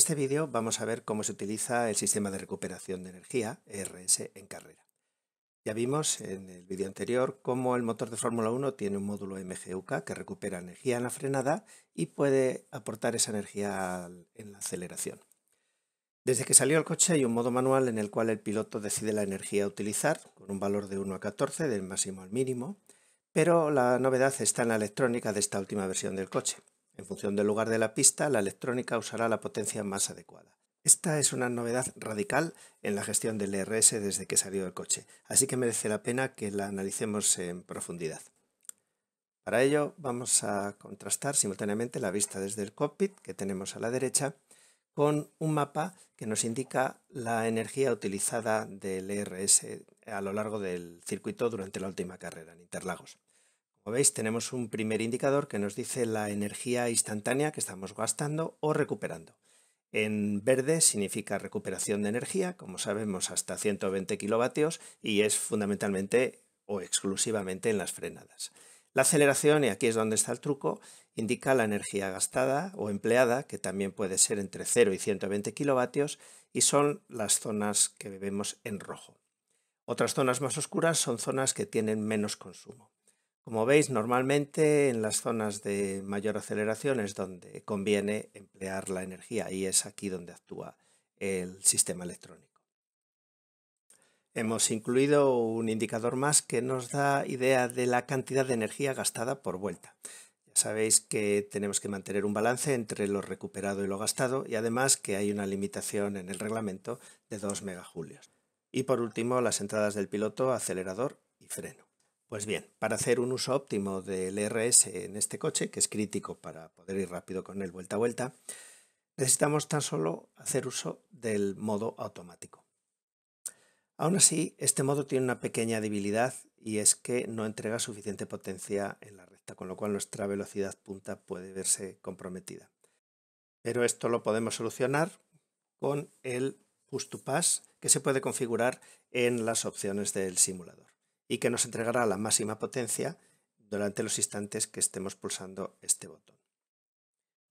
este vídeo vamos a ver cómo se utiliza el sistema de recuperación de energía ERS en carrera. Ya vimos en el vídeo anterior cómo el motor de Fórmula 1 tiene un módulo MGUK que recupera energía en la frenada y puede aportar esa energía en la aceleración. Desde que salió el coche hay un modo manual en el cual el piloto decide la energía a utilizar con un valor de 1 a 14, del máximo al mínimo, pero la novedad está en la electrónica de esta última versión del coche. En función del lugar de la pista, la electrónica usará la potencia más adecuada. Esta es una novedad radical en la gestión del ERS desde que salió el coche, así que merece la pena que la analicemos en profundidad. Para ello vamos a contrastar simultáneamente la vista desde el cockpit que tenemos a la derecha con un mapa que nos indica la energía utilizada del ERS a lo largo del circuito durante la última carrera en Interlagos veis, tenemos un primer indicador que nos dice la energía instantánea que estamos gastando o recuperando. En verde significa recuperación de energía, como sabemos, hasta 120 kilovatios y es fundamentalmente o exclusivamente en las frenadas. La aceleración, y aquí es donde está el truco, indica la energía gastada o empleada, que también puede ser entre 0 y 120 kilovatios, y son las zonas que vemos en rojo. Otras zonas más oscuras son zonas que tienen menos consumo. Como veis, normalmente en las zonas de mayor aceleración es donde conviene emplear la energía y es aquí donde actúa el sistema electrónico. Hemos incluido un indicador más que nos da idea de la cantidad de energía gastada por vuelta. Ya sabéis que tenemos que mantener un balance entre lo recuperado y lo gastado y además que hay una limitación en el reglamento de 2 megajulios. Y por último, las entradas del piloto, acelerador y freno. Pues bien, para hacer un uso óptimo del e RS en este coche, que es crítico para poder ir rápido con él vuelta a vuelta, necesitamos tan solo hacer uso del modo automático. Aún así, este modo tiene una pequeña debilidad y es que no entrega suficiente potencia en la recta, con lo cual nuestra velocidad punta puede verse comprometida. Pero esto lo podemos solucionar con el Push to Pass que se puede configurar en las opciones del simulador y que nos entregará la máxima potencia durante los instantes que estemos pulsando este botón.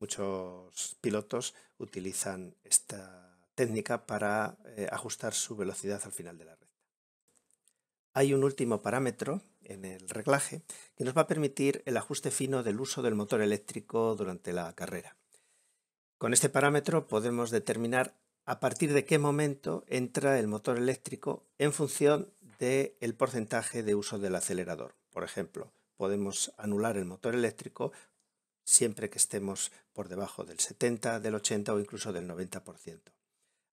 Muchos pilotos utilizan esta técnica para eh, ajustar su velocidad al final de la recta. Hay un último parámetro en el reglaje que nos va a permitir el ajuste fino del uso del motor eléctrico durante la carrera. Con este parámetro podemos determinar a partir de qué momento entra el motor eléctrico en función del porcentaje de uso del acelerador. Por ejemplo, podemos anular el motor eléctrico siempre que estemos por debajo del 70, del 80 o incluso del 90%.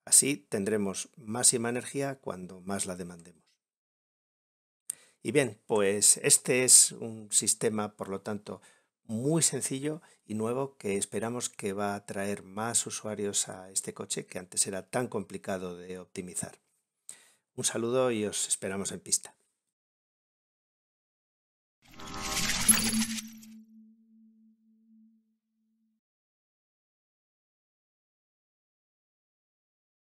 Así tendremos máxima energía cuando más la demandemos. Y bien, pues este es un sistema, por lo tanto, muy sencillo y nuevo que esperamos que va a traer más usuarios a este coche que antes era tan complicado de optimizar. Un saludo y os esperamos en pista.